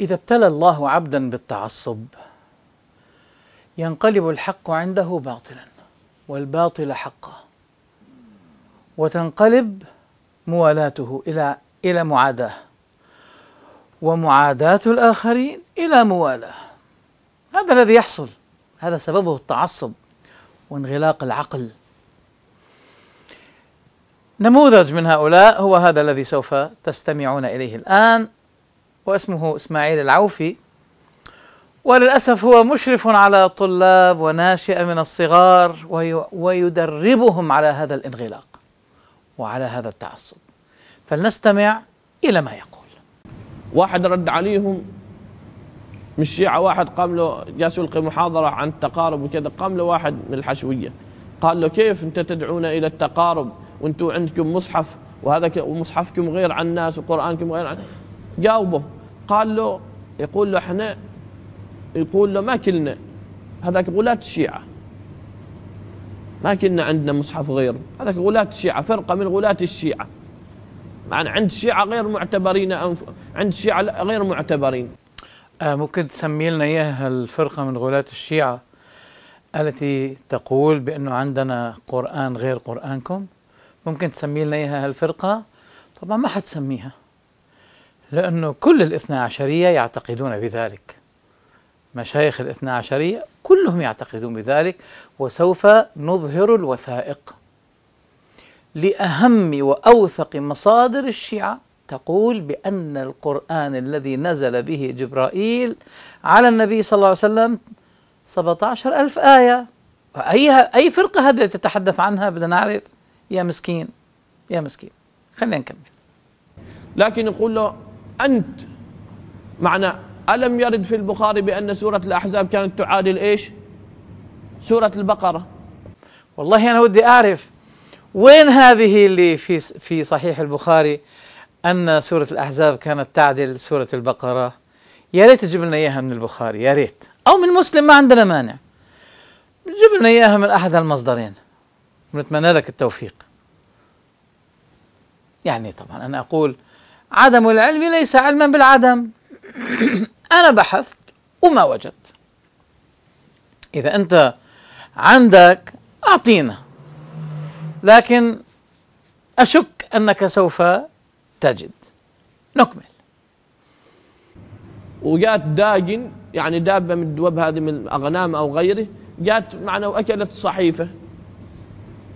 إذا ابتلى الله عبدا بالتعصب ينقلب الحق عنده باطلا والباطل حقا وتنقلب موالاته إلى إلى معاداة ومعاداة الآخرين إلى موالاة هذا الذي يحصل هذا سببه التعصب وانغلاق العقل نموذج من هؤلاء هو هذا الذي سوف تستمعون إليه الآن واسمه إسماعيل العوفي وللأسف هو مشرف على طلاب وناشئة من الصغار ويدربهم على هذا الانغلاق وعلى هذا التعصب فلنستمع إلى ما يقول واحد رد عليهم من الشيعة واحد قام له جالس يلقي محاضرة عن التقارب وكذا قام له واحد من الحشوية قال له كيف أنت تدعونا إلى التقارب وأنتم عندكم مصحف وهذا ومصحفكم غير عن الناس وقرآنكم غير عن جاوبه قال له يقول له احنا يقول له ما كلنا هذاك غلاة الشيعة ما كنا عندنا مصحف غيره هذاك غلاة الشيعة فرقة من غلاة الشيعة يعني عند الشيعة غير معتبرين أنف... عند الشيعة غير معتبرين آه ممكن تسمي لنا إياها الفرقة من غلاة الشيعة التي تقول بأنه عندنا قرآن غير قرآنكم ممكن تسمي لنا إياها الفرقة طبعا ما حتسميها لأنه كل الاثنى عشرية يعتقدون بذلك مشايخ الاثنى عشرية كلهم يعتقدون بذلك وسوف نظهر الوثائق لأهم وأوثق مصادر الشيعة تقول بأن القرآن الذي نزل به جبرائيل على النبي صلى الله عليه وسلم 17 ألف آية أي أي فرقة هذه تتحدث عنها بدنا نعرف يا مسكين يا مسكين خلينا نكمل لكن يقول له أنت معنى ألم يرد في البخاري بأن سورة الأحزاب كانت تعادل إيش سورة البقرة والله أنا ودي أعرف وين هذه اللي في في صحيح البخاري أن سورة الأحزاب كانت تعدل سورة البقرة يا ريت تجيب لنا إياها من البخاري يا ريت أو من مسلم ما عندنا مانع جيب لنا إياها من أحد المصدرين بنتمنى لك التوفيق يعني طبعا أنا أقول عدم العلم ليس علما بالعدم أنا بحثت وما وجدت إذا أنت عندك أعطينا لكن أشك أنك سوف تجد نكمل وجات داجن يعني دابة من الدواب هذه من أغنام أو غيره جات معنا وأكلت صحيفة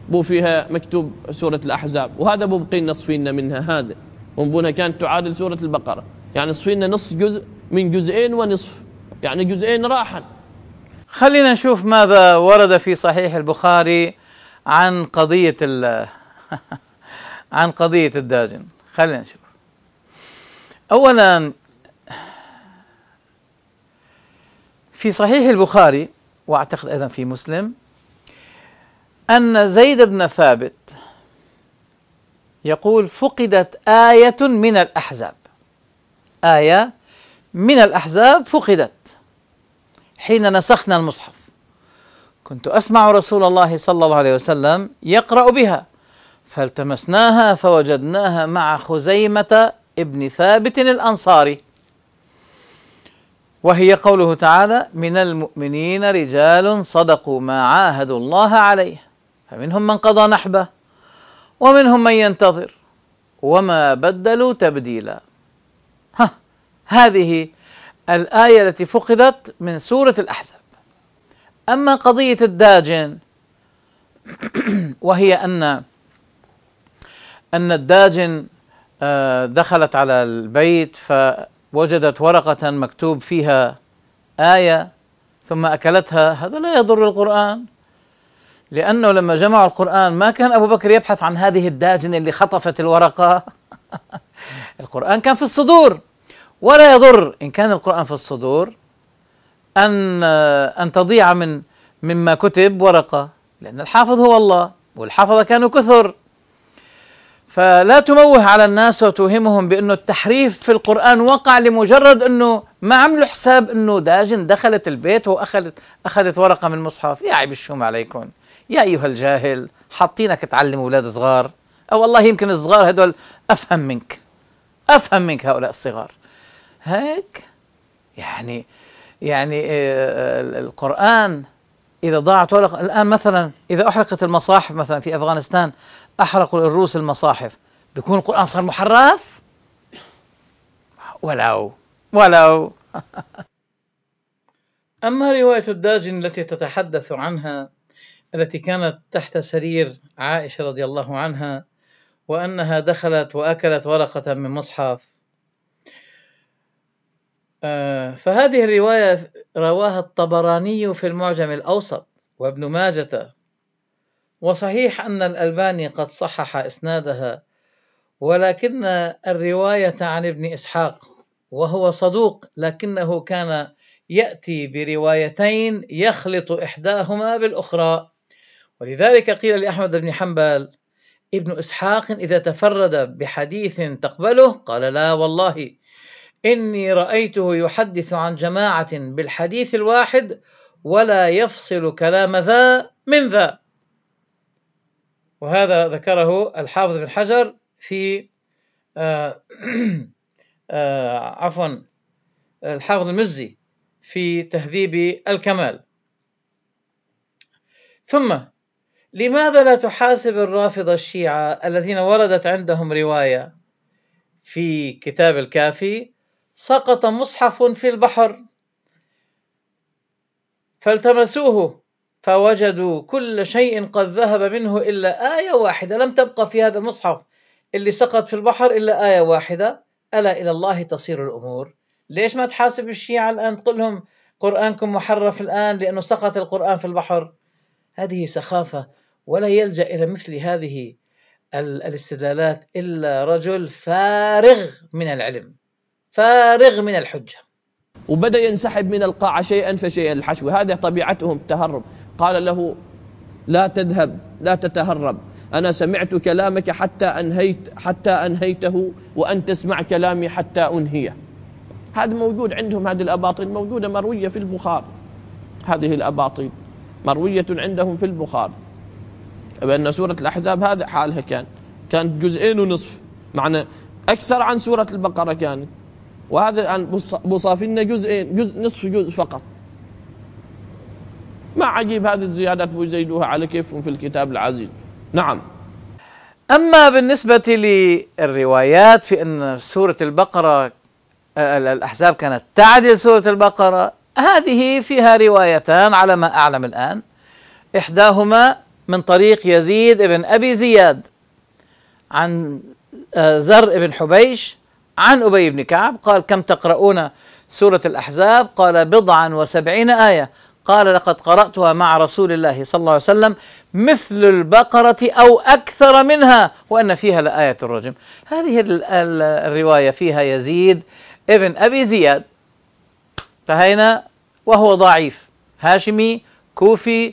بو فيها مكتوب سورة الأحزاب وهذا بو بقي نصفين منها هذا انبونا كانت تعادل سورة البقرة يعني صفينا نص جزء من جزئين ونصف يعني جزئين راحا خلينا نشوف ماذا ورد في صحيح البخاري عن قضية ال عن قضية الداجن خلينا نشوف أولا في صحيح البخاري واعتقد ايضا في مسلم ان زيد بن ثابت يقول فقدت آية من الأحزاب آية من الأحزاب فقدت حين نسخنا المصحف كنت أسمع رسول الله صلى الله عليه وسلم يقرأ بها فالتمسناها فوجدناها مع خزيمة ابن ثابت الأنصاري وهي قوله تعالى من المؤمنين رجال صدقوا ما عاهدوا الله عليه فمنهم من قضى نحبه ومنهم من ينتظر وما بدلوا تبديلا ها هذه الآية التي فقدت من سورة الأحزاب أما قضية الداجن وهي أن أن الداجن آه، دخلت على البيت فوجدت ورقة مكتوب فيها آية ثم أكلتها هذا لا يضر القرآن لأنه لما جمعوا القرآن ما كان أبو بكر يبحث عن هذه الداجنة اللي خطفت الورقة القرآن كان في الصدور ولا يضر إن كان القرآن في الصدور أن أن تضيع من مما كتب ورقة لأن الحافظ هو الله والحفظة كانوا كثر فلا تموه على الناس وتوهمهم بأنه التحريف في القرآن وقع لمجرد أنه ما عملوا حساب أنه داجن دخلت البيت وأخذت أخذت ورقة من المصحف يا عيب الشوم عليكم يا أيها الجاهل حاطينك تعلم أولاد صغار أو والله يمكن الصغار هدول أفهم منك أفهم منك هؤلاء الصغار هيك يعني يعني آه، آه، القرآن إذا ضاعت ولا الآن مثلا إذا أحرقت المصاحف مثلا في أفغانستان أحرقوا الروس المصاحف بيكون القرآن صار محرف ولو ولو أما رواية الداجن التي تتحدث عنها التي كانت تحت سرير عائشة رضي الله عنها وأنها دخلت وأكلت ورقة من مصحف آه، فهذه الرواية رواها الطبراني في المعجم الأوسط وابن ماجة وصحيح أن الألباني قد صحح إسنادها ولكن الرواية عن ابن إسحاق وهو صدوق لكنه كان يأتي بروايتين يخلط إحداهما بالأخرى ولذلك قيل لأحمد بن حنبل ابن إسحاق إذا تفرد بحديث تقبله قال لا والله إني رأيته يحدث عن جماعة بالحديث الواحد ولا يفصل كلام ذا من ذا وهذا ذكره الحافظ بن حجر في آه آه عفوا الحافظ المزي في تهذيب الكمال ثم لماذا لا تحاسب الرافضة الشيعة الذين وردت عندهم رواية في كتاب الكافي سقط مصحف في البحر فالتمسوه فوجدوا كل شيء قد ذهب منه إلا آية واحدة لم تبقى في هذا المصحف اللي سقط في البحر إلا آية واحدة ألا إلى الله تصير الأمور ليش ما تحاسب الشيعة الآن تقول لهم قرآنكم محرف الآن لأنه سقط القرآن في البحر هذه سخافة ولا يلجأ إلى مثل هذه الاستدلالات إلا رجل فارغ من العلم فارغ من الحجة وبدأ ينسحب من القاعة شيئا فشيئا الحشو هذه طبيعتهم التهرب قال له لا تذهب لا تتهرب أنا سمعت كلامك حتى أنهيت حتى أنهيته وأن تسمع كلامي حتى أنهيه هذا موجود عندهم هذه الأباطيل موجودة مروية في البخاري هذه الأباطيل مروية عندهم في البخاري بأن سورة الأحزاب هذا حالها كان كانت جزئين ونصف معنى أكثر عن سورة البقرة كانت وهذا الآن بصافينا جزئين جزء نصف جزء فقط ما عجيب هذه الزيادات ويزيدوها على كيفهم في الكتاب العزيز نعم أما بالنسبة للروايات في أن سورة البقرة آه، الأحزاب كانت تعدل سورة البقرة هذه فيها روايتان على ما أعلم الآن إحداهما من طريق يزيد بن أبي زياد عن آه، زر بن حبيش عن أبي بن كعب قال كم تقرؤون سورة الأحزاب قال بضعا وسبعين آية قال لقد قرأتها مع رسول الله صلى الله عليه وسلم مثل البقرة أو أكثر منها وأن فيها لآية الرجم هذه الرواية فيها يزيد ابن أبي زياد انتهينا وهو ضعيف هاشمي كوفي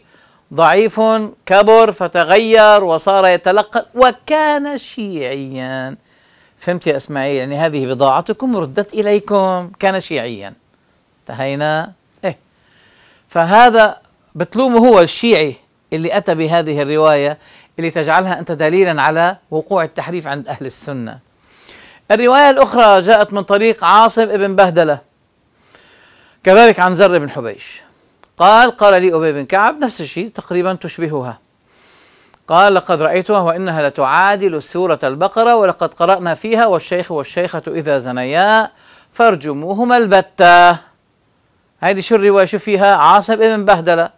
ضعيف كبر فتغير وصار يتلقى وكان شيعيا فهمت يا اسماعيل يعني هذه بضاعتكم ردت اليكم كان شيعيا انتهينا ايه فهذا بتلومه هو الشيعي اللي اتى بهذه الروايه اللي تجعلها انت دليلا على وقوع التحريف عند اهل السنه الروايه الاخرى جاءت من طريق عاصم ابن بهدله كذلك عن زر بن حبيش قال قال لي أبي بن كعب نفس الشيء تقريبا تشبهها قال لقد رأيتها وإنها لتعادل سورة البقرة ولقد قرأنا فيها والشيخ والشيخة إذا زنيا فارجموهما البتة هذه شو الرواية شو فيها عاصم ابن بهدلة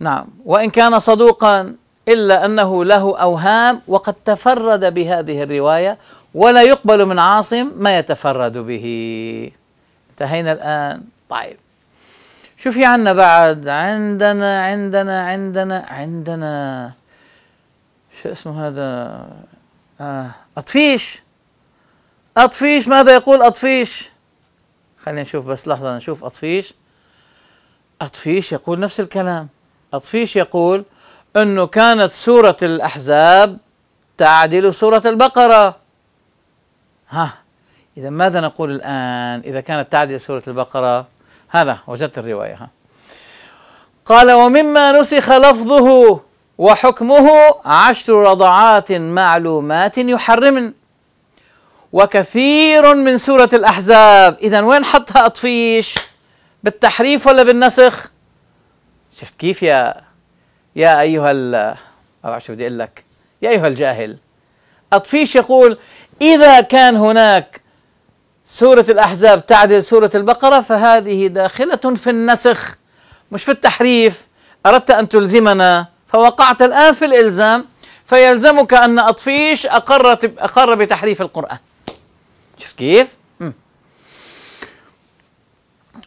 نعم وإن كان صدوقا إلا أنه له أوهام وقد تفرد بهذه الرواية ولا يقبل من عاصم ما يتفرد به انتهينا الآن طيب شو في عنا بعد عندنا عندنا عندنا عندنا شو اسمه هذا آه. أطفيش أطفيش ماذا يقول أطفيش خلينا نشوف بس لحظة نشوف أطفيش أطفيش يقول نفس الكلام أطفيش يقول أنه كانت سورة الأحزاب تعدل سورة البقرة ها إذا ماذا نقول الآن إذا كانت تعدل سورة البقرة هذا وجدت الرواية ها قال ومما نسخ لفظه وحكمه عشر رضعات معلومات يحرم وكثير من سورة الأحزاب إذا وين حطها أطفيش بالتحريف ولا بالنسخ شفت كيف يا يا أيها ال شو بدي أقول لك يا أيها الجاهل أطفيش يقول إذا كان هناك سورة الأحزاب تعدل سورة البقرة فهذه داخلة في النسخ مش في التحريف أردت أن تلزمنا فوقعت الآن في الإلزام فيلزمك أن أطفيش أقر أقر بتحريف القرآن شفت كيف؟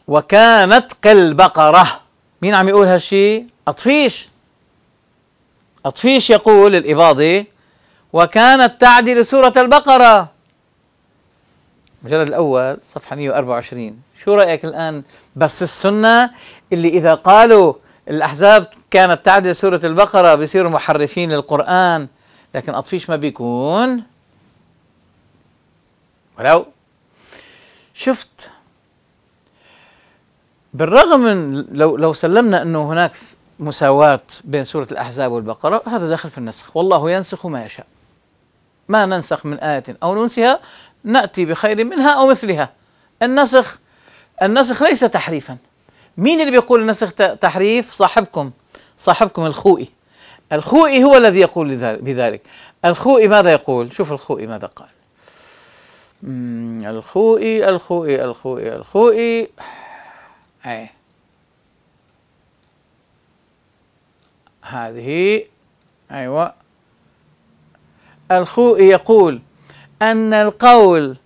وكانت كالبقرة مين عم يقول هالشيء؟ أطفيش أطفيش يقول الإباضي وكانت تعدل سورة البقرة المجلد الأول صفحة 124 شو رأيك الآن بس السنة اللي إذا قالوا الأحزاب كانت تعدل سورة البقرة بيصيروا محرفين للقرآن لكن أطفيش ما بيكون ولو شفت بالرغم من لو لو سلمنا انه هناك مساواة بين سورة الأحزاب والبقرة هذا داخل في النسخ والله ينسخ ما يشاء ما ننسخ من آية أو ننسها نأتي بخير منها أو مثلها النسخ النسخ ليس تحريفا مين اللي بيقول النسخ تحريف صاحبكم صاحبكم الخوئي الخوئي هو الذي يقول بذلك الخوئي ماذا يقول شوف الخوئي ماذا قال الخوئي الخوئي الخوئي الخوئي أي هذه أيوة الخوئي يقول أن القول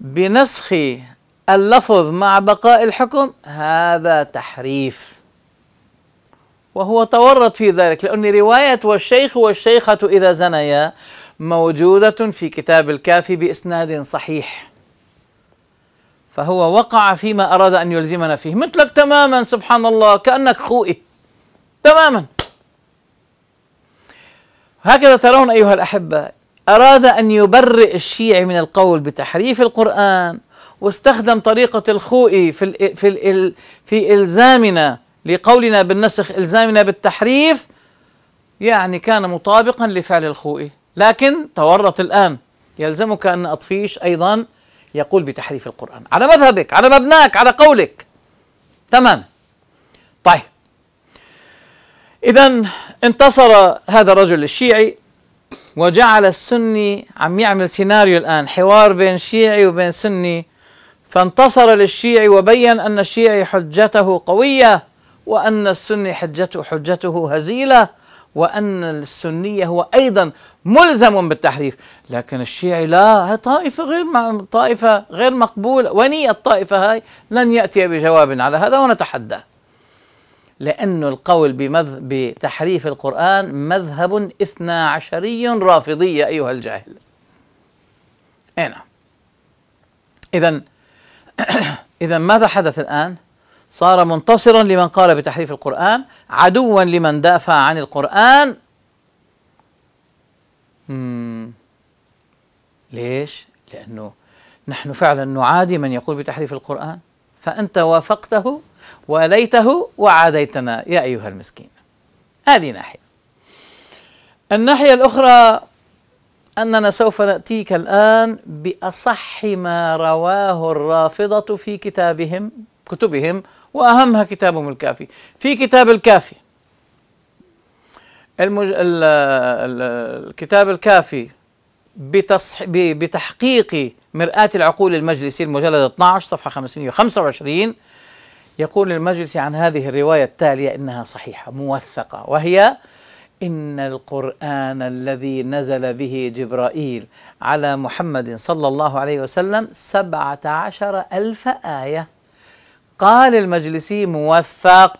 بنسخ اللفظ مع بقاء الحكم هذا تحريف وهو تورط في ذلك لأن رواية والشيخ والشيخة إذا زنيا موجودة في كتاب الكافي بإسناد صحيح فهو وقع فيما أراد أن يلزمنا فيه مثلك تماما سبحان الله كأنك خوئي تماما هكذا ترون أيها الأحبة أراد أن يبرئ الشيعي من القول بتحريف القرآن واستخدم طريقة الخوئي في الـ في الـ في إلزامنا لقولنا بالنسخ إلزامنا بالتحريف يعني كان مطابقا لفعل الخوئي لكن تورط الآن يلزمك أن أطفيش أيضا يقول بتحريف القرآن على مذهبك على مبناك على قولك تمام طيب إذا انتصر هذا الرجل الشيعي وجعل السني عم يعمل سيناريو الآن حوار بين شيعي وبين سني فانتصر للشيعي وبين أن الشيعي حجته قوية وأن السني حجته حجته هزيلة وأن السني هو أيضا ملزم بالتحريف لكن الشيعي لا طائفة غير طائفة غير مقبولة وني الطائفة هاي لن يأتي بجواب على هذا ونتحداه لأن القول بمذ... بتحريف القرآن مذهب إثنى عشري رافضي أيها الجاهل أي نعم إذا إذا ماذا حدث الآن؟ صار منتصرا لمن قال بتحريف القرآن عدوا لمن دافع عن القرآن مم. ليش؟ لأنه نحن فعلا نعادي من يقول بتحريف القرآن فأنت وافقته وليته وعاديتنا يا أيها المسكين هذه ناحية الناحية الأخرى أننا سوف نأتيك الآن بأصح ما رواه الرافضة في كتابهم كتبهم وأهمها كتابهم الكافي في كتاب الكافي المج... ال... الكتاب الكافي بتصح... بتحقيق مرآة العقول المجلسي المجلد 12 صفحة 525 يقول المجلسي عن هذه الرواية التالية إنها صحيحة موثقة وهي إن القرآن الذي نزل به جبرائيل على محمد صلى الله عليه وسلم سبعة عشر ألف آية قال المجلسي موثق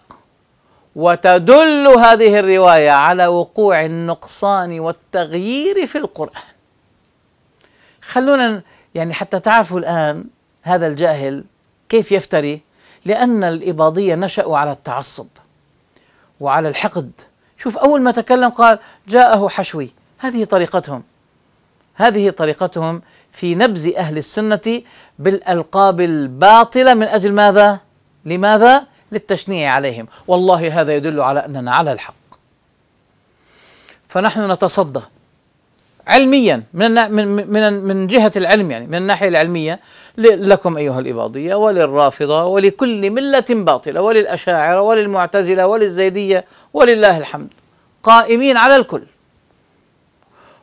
وتدل هذه الرواية على وقوع النقصان والتغيير في القرآن خلونا يعني حتى تعرفوا الآن هذا الجاهل كيف يفتري لأن الإباضية نشأوا على التعصب وعلى الحقد شوف أول ما تكلم قال جاءه حشوي هذه طريقتهم هذه طريقتهم في نبذ أهل السنة بالألقاب الباطلة من أجل ماذا؟ لماذا؟ للتشنيع عليهم والله هذا يدل على أننا على الحق فنحن نتصدى علميا من من من جهه العلم يعني من الناحيه العلميه لكم ايها الاباضيه وللرافضه ولكل مله باطله وللاشاعره وللمعتزله وللزيديه ولله الحمد قائمين على الكل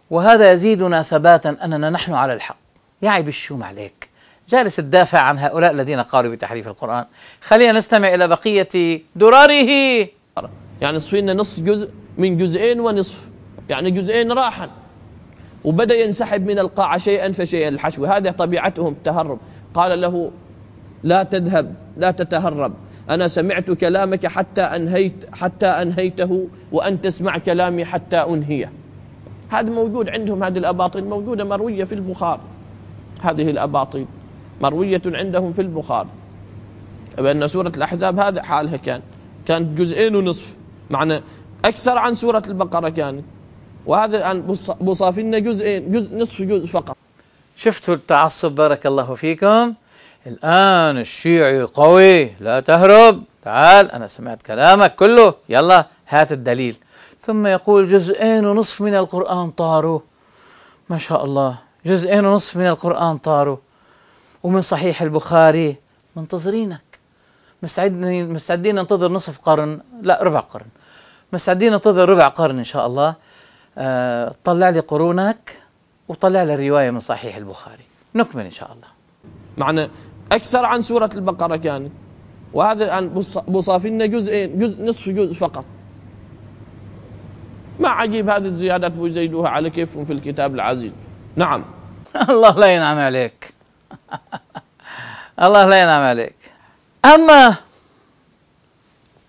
وهذا يزيدنا ثباتا اننا نحن على الحق عيب الشوم عليك جالس تدافع عن هؤلاء الذين قالوا بتحريف القران خلينا نستمع الى بقيه دراره يعني صفينا نص جزء من جزئين ونصف يعني جزئين راحا وبدأ ينسحب من القاعة شيئا فشيئا الحشو هذه طبيعتهم التهرب قال له لا تذهب لا تتهرب أنا سمعت كلامك حتى أنهيت حتى أنهيته وأن تسمع كلامي حتى أنهيه هذا موجود عندهم هذه الأباطيل موجودة مروية في البخاري هذه الأباطيل مروية عندهم في البخاري بأن سورة الأحزاب هذا حالها كان كانت جزئين ونصف معنى أكثر عن سورة البقرة كانت وهذا الآن بصافينا جزئين جزء نصف جزء فقط شفتوا التعصب بارك الله فيكم الآن الشيعي قوي لا تهرب تعال أنا سمعت كلامك كله يلا هات الدليل ثم يقول جزئين ونصف من القرآن طاروا ما شاء الله جزئين ونصف من القرآن طاروا ومن صحيح البخاري منتظرينك مستعدين مستعدين ننتظر نصف قرن لا ربع قرن مستعدين ننتظر ربع قرن إن شاء الله آه، طلع لي قرونك وطلع لي الرواية من صحيح البخاري نكمل إن شاء الله معنى أكثر عن سورة البقرة كانت وهذا الآن بصافينا جزئين جزء نصف جزء فقط ما عجيب هذه الزيادات ويزيدوها على كيفهم في الكتاب العزيز نعم الله لا ينعم عليك الله لا ينعم عليك أما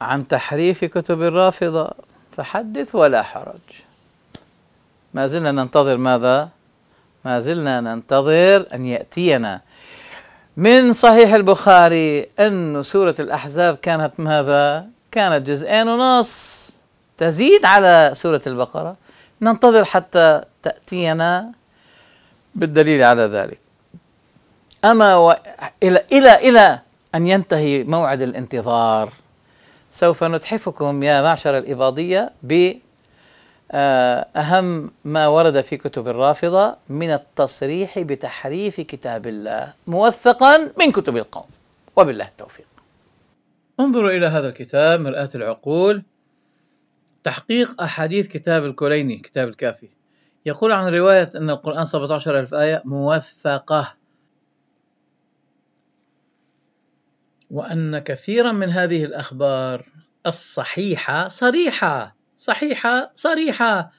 عن تحريف كتب الرافضة فحدث ولا حرج ما زلنا ننتظر ماذا؟ ما زلنا ننتظر أن يأتينا من صحيح البخاري أن سورة الأحزاب كانت ماذا؟ كانت جزئين ونص تزيد على سورة البقرة ننتظر حتى تأتينا بالدليل على ذلك أما و... إلى إلى إلى أن ينتهي موعد الانتظار سوف نتحفكم يا معشر الإباضية ب آه، أهم ما ورد في كتب الرافضة من التصريح بتحريف كتاب الله موثقا من كتب القوم وبالله التوفيق انظروا إلى هذا الكتاب مرآة العقول تحقيق أحاديث كتاب الكوليني كتاب الكافي يقول عن رواية أن القرآن 17 ألف آية موثقة وأن كثيرا من هذه الأخبار الصحيحة صريحة صحيحة صريحة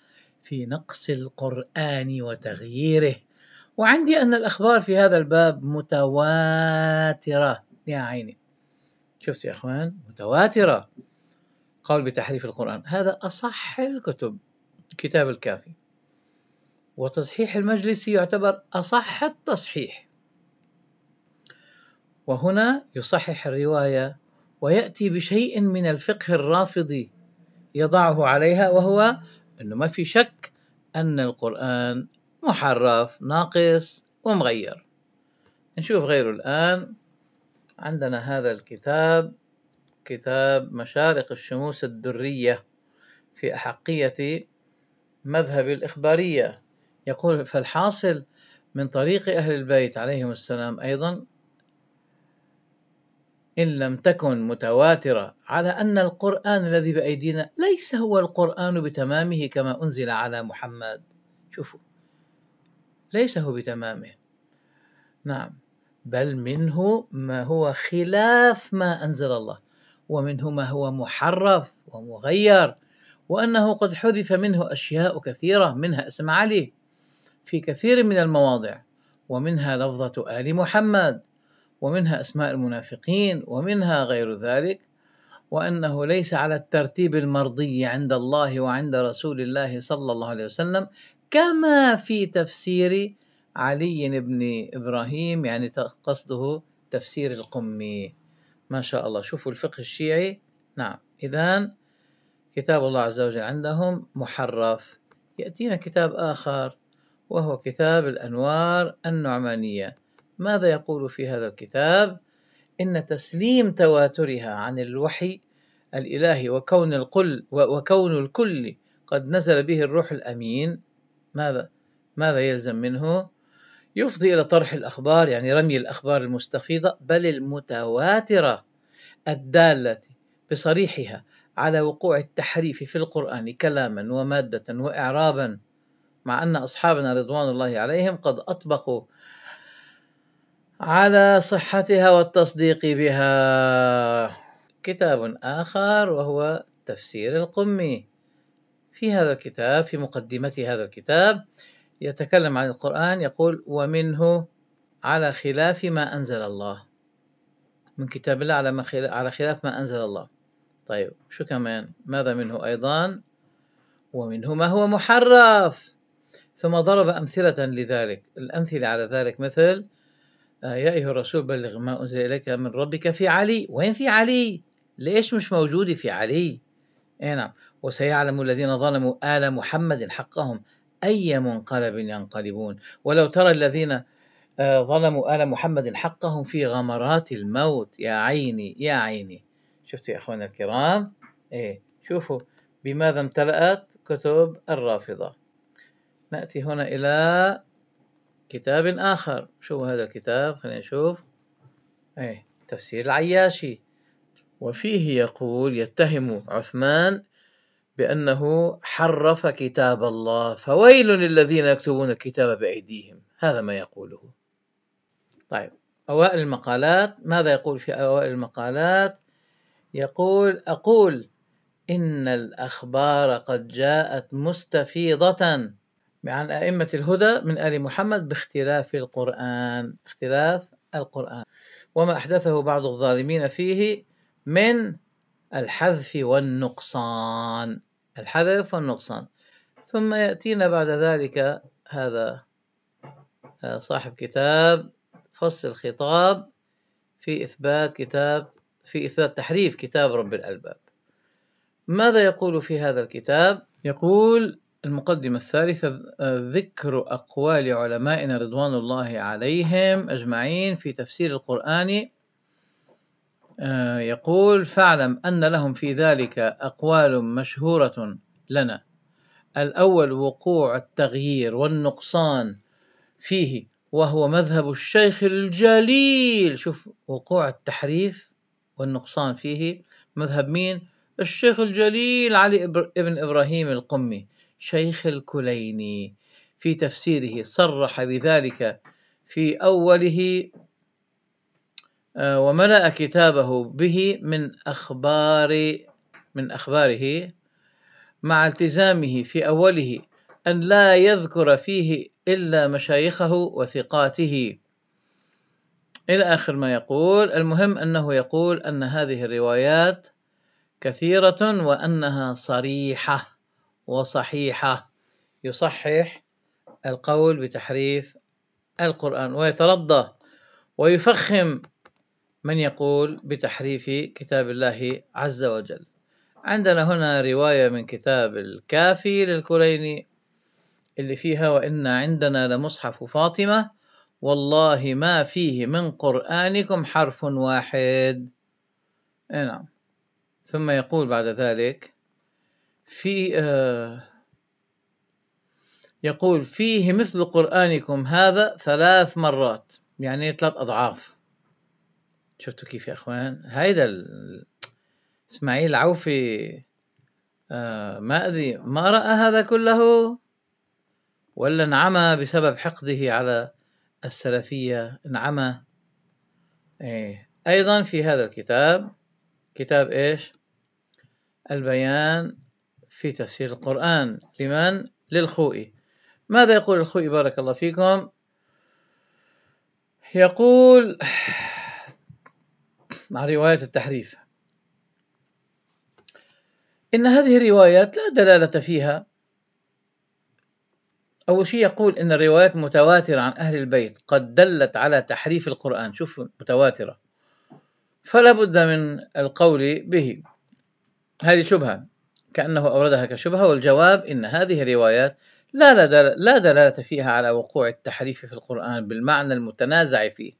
في نقص القرآن وتغييره وعندي أن الأخبار في هذا الباب متواترة يا عيني شفت يا أخوان متواترة قول بتحريف القرآن هذا أصح الكتب كتاب الكافي وتصحيح المجلس يعتبر أصح التصحيح وهنا يصحح الرواية ويأتي بشيء من الفقه الرافضي يضعه عليها وهو أنه ما في شك أن القرآن محرف ناقص ومغير نشوف غيره الآن عندنا هذا الكتاب كتاب مشارق الشموس الدرية في أحقية مذهب الإخبارية يقول فالحاصل من طريق أهل البيت عليهم السلام أيضا إن لم تكن متواترة على أن القرآن الذي بأيدينا ليس هو القرآن بتمامه كما أنزل على محمد شوفوا ليس هو بتمامه نعم بل منه ما هو خلاف ما أنزل الله ومنه ما هو محرف ومغير وأنه قد حذف منه أشياء كثيرة منها اسم علي في كثير من المواضع ومنها لفظة آل محمد ومنها أسماء المنافقين ومنها غير ذلك وأنه ليس على الترتيب المرضي عند الله وعند رسول الله صلى الله عليه وسلم كما في تفسير علي بن إبراهيم يعني قصده تفسير القمي ما شاء الله شوفوا الفقه الشيعي نعم إذا كتاب الله عز وجل عندهم محرف يأتينا كتاب آخر وهو كتاب الأنوار النعمانية ماذا يقول في هذا الكتاب إن تسليم تواترها عن الوحي الإلهي وكون القل وكون الكل قد نزل به الروح الأمين ماذا ماذا يلزم منه؟ يفضي إلى طرح الأخبار يعني رمي الأخبار المستفيضة بل المتواترة الدالة بصريحها على وقوع التحريف في القرآن كلاما ومادة وإعرابا مع أن أصحابنا رضوان الله عليهم قد أطبقوا على صحتها والتصديق بها كتاب آخر وهو تفسير القمي في هذا الكتاب في مقدمة هذا الكتاب يتكلم عن القرآن يقول ومنه على خلاف ما أنزل الله من كتاب الله على, ما خلاف على خلاف ما أنزل الله طيب شو كمان ماذا منه أيضا ومنه ما هو محرف ثم ضرب أمثلة لذلك الأمثلة على ذلك مثل آه، يا أيها الرسول بلغ ما أنزل إليك من ربك في علي وين في علي ليش مش موجودة في علي إيه نعم وسيعلم الذين ظلموا آل محمد حقهم أي منقلب ينقلبون ولو ترى الذين آه، ظلموا آل محمد حقهم في غمرات الموت يا عيني يا عيني شفتوا يا أخوانا الكرام إيه شوفوا بماذا امتلأت كتب الرافضة نأتي هنا إلى كتاب آخر شو هذا الكتاب خلينا نشوف أيه. تفسير العياشي وفيه يقول يتهم عثمان بأنه حرف كتاب الله فويل للذين يكتبون الكتاب بأيديهم هذا ما يقوله طيب أوائل المقالات ماذا يقول في أوائل المقالات يقول أقول إن الأخبار قد جاءت مستفيضة عن أئمة الهدى من آل محمد باختلاف القرآن اختلاف القرآن وما أحدثه بعض الظالمين فيه من الحذف والنقصان الحذف والنقصان ثم يأتينا بعد ذلك هذا آه، صاحب كتاب فصل الخطاب في إثبات كتاب في إثبات تحريف كتاب رب الألباب ماذا يقول في هذا الكتاب؟ يقول المقدمة الثالثة ذكر أقوال علمائنا رضوان الله عليهم أجمعين في تفسير القرآن آه، يقول فاعلم أن لهم في ذلك أقوال مشهورة لنا الأول وقوع التغيير والنقصان فيه وهو مذهب الشيخ الجليل شوف وقوع التحريف والنقصان فيه مذهب مين؟ الشيخ الجليل علي ابن إبراهيم القمي شيخ الكليني في تفسيره صرح بذلك في أوله آه، وملأ كتابه به من أخبار من أخباره مع التزامه في أوله أن لا يذكر فيه إلا مشايخه وثقاته إلى آخر ما يقول المهم أنه يقول أن هذه الروايات كثيرة وأنها صريحة وصحيحة يصحح القول بتحريف القرآن ويترضى ويفخم من يقول بتحريف كتاب الله عز وجل عندنا هنا رواية من كتاب الكافي للكريني اللي فيها وإن عندنا لمصحف فاطمة والله ما فيه من قرآنكم حرف واحد إيه نعم ثم يقول بعد ذلك في آه، يقول فيه مثل قرآنكم هذا ثلاث مرات يعني ثلاث أضعاف شفتوا كيف يا أخوان هيدا إسماعيل عوفي آه، ما أدري ما رأى هذا كله ولا انعمى بسبب حقده على السلفية انعمى إيه. أيضا في هذا الكتاب كتاب إيش البيان في تفسير القرآن لمن؟ للخوئي ماذا يقول الخوئي بارك الله فيكم؟ يقول مع رواية التحريف إن هذه الروايات لا دلالة فيها أول شيء يقول إن الروايات متواترة عن أهل البيت قد دلت على تحريف القرآن شوف متواترة فلا بد من القول به هذه شبهة كأنه أوردها كشبهة والجواب إن هذه الروايات لا لا دلالة فيها على وقوع التحريف في القرآن بالمعنى المتنازع فيه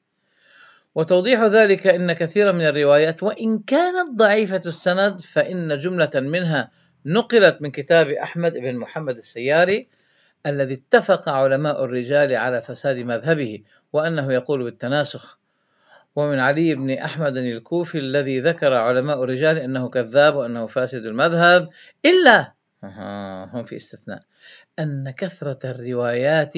وتوضيح ذلك إن كثيرا من الروايات وإن كانت ضعيفة السند فإن جملة منها نقلت من كتاب أحمد بن محمد السياري الذي اتفق علماء الرجال على فساد مذهبه وأنه يقول بالتناسخ ومن علي بن أحمد الكوفي الذي ذكر علماء الرجال أنه كذاب وأنه فاسد المذهب إلا هم في استثناء أن كثرة الروايات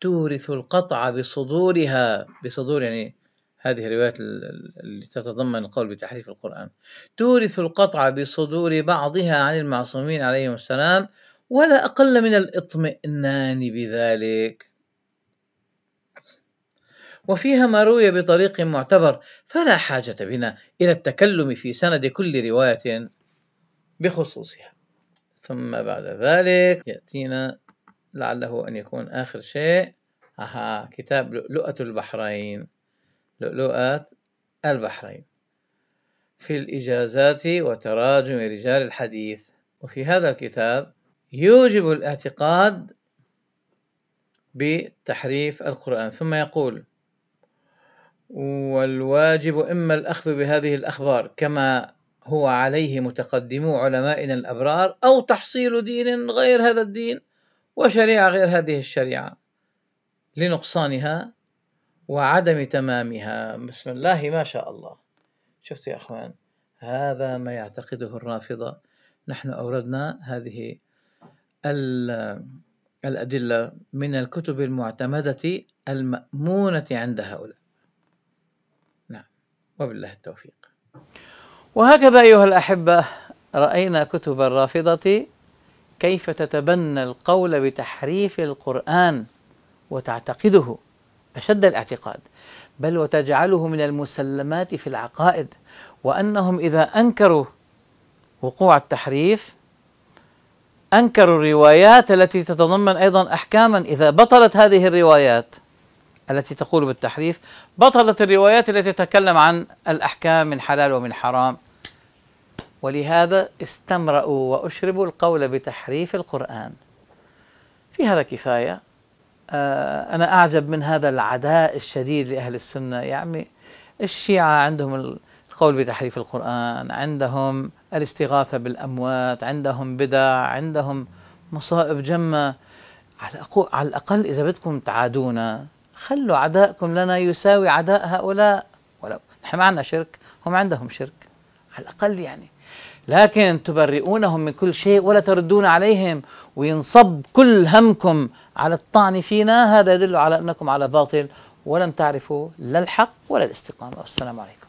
تورث القطع بصدورها بصدور يعني هذه الروايات اللي تتضمن القول بتحريف القرآن تورث القطع بصدور بعضها عن المعصومين عليهم السلام ولا أقل من الإطمئنان بذلك وفيها ما روي بطريق معتبر فلا حاجة بنا إلى التكلم في سند كل رواية بخصوصها ثم بعد ذلك يأتينا لعله أن يكون آخر شيء أها كتاب لؤلؤة البحرين لؤلؤة البحرين في الإجازات وتراجم رجال الحديث وفي هذا الكتاب يوجب الاعتقاد بتحريف القرآن ثم يقول والواجب إما الأخذ بهذه الأخبار كما هو عليه متقدمو علمائنا الأبرار أو تحصيل دين غير هذا الدين وشريعة غير هذه الشريعة لنقصانها وعدم تمامها بسم الله ما شاء الله شفت يا أخوان هذا ما يعتقده الرافضة نحن أوردنا هذه الأدلة من الكتب المعتمدة المأمونة عند هؤلاء وبالله التوفيق وهكذا أيها الأحبة رأينا كتب الرافضة كيف تتبنى القول بتحريف القرآن وتعتقده أشد الاعتقاد بل وتجعله من المسلمات في العقائد وأنهم إذا أنكروا وقوع التحريف أنكروا الروايات التي تتضمن أيضا أحكاما إذا بطلت هذه الروايات التي تقول بالتحريف بطلت الروايات التي تتكلم عن الأحكام من حلال ومن حرام ولهذا استمرأوا وأشربوا القول بتحريف القرآن في هذا كفاية آه، أنا أعجب من هذا العداء الشديد لأهل السنة يا عمي الشيعة عندهم القول بتحريف القرآن عندهم الاستغاثة بالأموات عندهم بدع عندهم مصائب جمة على الأقل إذا بدكم تعادونا خلوا عداءكم لنا يساوي عداء هؤلاء ولو نحن معنا شرك هم عندهم شرك على الأقل يعني لكن تبرئونهم من كل شيء ولا تردون عليهم وينصب كل همكم على الطعن فينا هذا يدل على أنكم على باطل ولم تعرفوا لا الحق ولا الاستقامة والسلام عليكم